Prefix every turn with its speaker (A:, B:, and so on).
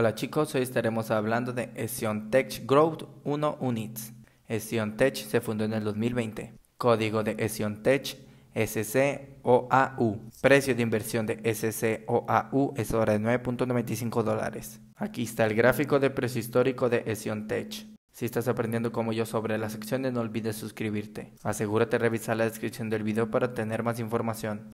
A: Hola chicos, hoy estaremos hablando de Esion Tech Growth 1 Units. Esion Tech se fundó en el 2020. Código de Esion Tech SCOAU. Precio de inversión de SCOAU es ahora de 9.95 dólares. Aquí está el gráfico de precio histórico de Esion Tech. Si estás aprendiendo como yo sobre las acciones, no olvides suscribirte. Asegúrate de revisar la descripción del video para tener más información.